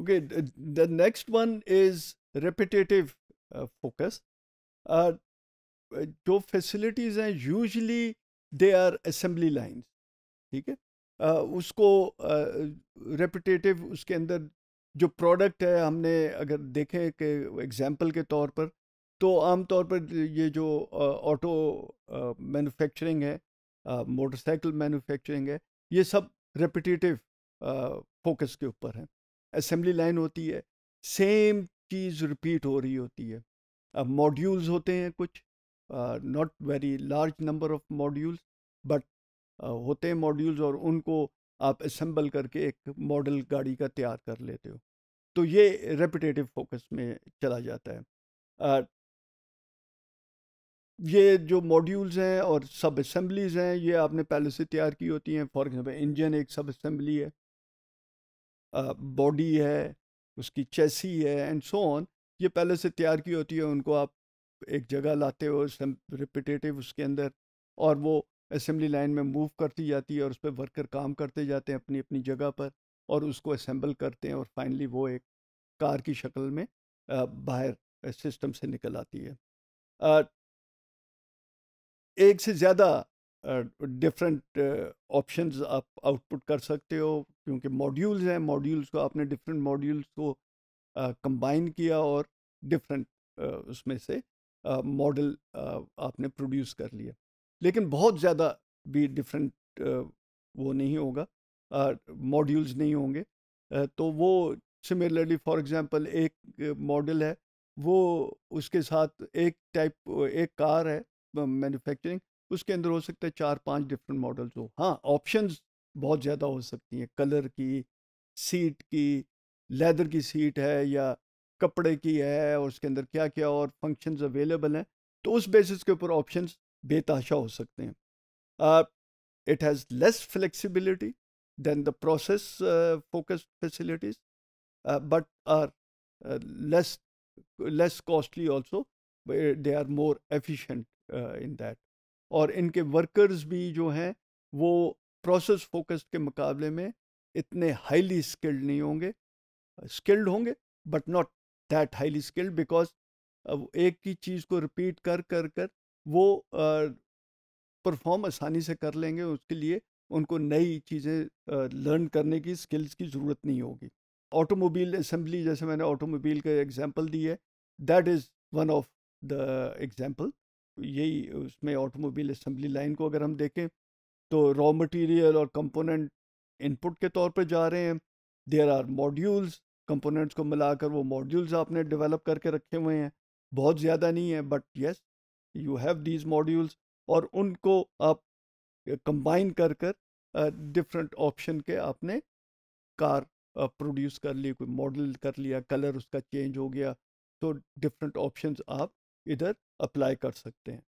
Okay, uh, the next one is repetitive uh, focus. Uh, जो facilities हैं usually they are assembly lines ठीक है uh, उसको repetitive uh, उसके अंदर जो प्रोडक्ट है हमने अगर देखें कि एग्जाम्पल के तौर पर तो आम तौर पर ये जो ऑटो मैन्युफैक्चरिंग है मोटरसाइकिल मैन्युफैक्चरिंग है ये सब रेपिटेटिव फोकस के ऊपर है असेंबली लाइन होती है सेम चीज़ रिपीट हो रही होती है अब मॉड्यूल्स होते हैं कुछ not very large number of modules but होते हैं मॉड्यूल्स और उनको आप असम्बल करके एक मॉडल गाड़ी का तैयार कर लेते हो तो ये रेपिटेटिव फोकस में चला जाता है uh, ये जो मॉड्यूल्स हैं और सब असम्बलीज हैं ये आपने पहले से तैयार की होती हैं फॉर एग्ज़ाम्पल इंजन एक सब असम्बली है बॉडी है उसकी चेसी है एंड सो ऑन ये पहले से तैयार की होती है उनको आप एक जगह लाते हो रिपीटेटिव उसके अंदर और वो असम्बली लाइन में मूव करती जाती है और उस पर वर्कर काम करते जाते हैं अपनी अपनी जगह पर और उसको असम्बल करते हैं और फाइनली वो एक कार की शक्ल में बाहर सिस्टम से निकल आती है एक से ज़्यादा डिफरेंट ऑप्शंस आप आउटपुट कर सकते हो क्योंकि मॉड्यूल्स हैं मॉड्यूल्स को आपने डिफरेंट मॉड्यूल्स को कंबाइन किया और डिफरेंट उसमें से मॉडल आपने प्रोड्यूस कर लिया लेकिन बहुत ज़्यादा भी डिफरेंट वो नहीं होगा मॉड्यूल्स नहीं होंगे तो वो सिमिलरली फॉर एग्जांपल एक मॉडल है वो उसके साथ एक टाइप एक कार है मैन्युफैक्चरिंग उसके अंदर हो सकता है चार पांच डिफरेंट मॉडल्स हो हाँ ऑप्शंस बहुत ज़्यादा हो सकती हैं कलर की सीट की लेदर की सीट है या कपड़े की है और उसके अंदर क्या क्या और फंक्शंस अवेलेबल हैं तो उस बेसिस के ऊपर ऑप्शंस बेताशा हो सकते हैं it has less flexibility than the process focused facilities but are less less costly also they are more efficient in that और इनके वर्कर्स भी जो हैं वो प्रोसेस फोकस्ड के मुकाबले में इतने हाईली स्किल्ड नहीं होंगे स्किल्ड होंगे but not that highly skilled because एक ही चीज़ को रिपीट कर कर कर वो परफॉर्म आसानी से कर लेंगे उसके लिए उनको नई चीज़ें लर्न करने की स्किल्स की ज़रूरत नहीं होगी ऑटोमोबाइल असम्बली जैसे मैंने ऑटोमोबाइल का एग्जांपल दी है that is one of the example यही उसमें ऑटोमोबाइल असम्बली लाइन को अगर हम देखें तो रॉ मटेरियल और कंपोनेंट इनपुट के तौर पर जा रहे हैं देर आर मॉड्यूल्स कंपोनेंट्स को मिलाकर वो मॉड्यूल्स आपने डेवलप करके रखे हुए हैं बहुत ज़्यादा नहीं है but yes you have these modules और उनको आप कंबाइन कर कर डिफरेंट ऑप्शन के आपने कार प्रोड्यूस कर ली कोई मॉडल कर लिया कलर उसका चेंज हो गया तो डिफरेंट ऑप्शंस आप इधर अप्लाई कर सकते हैं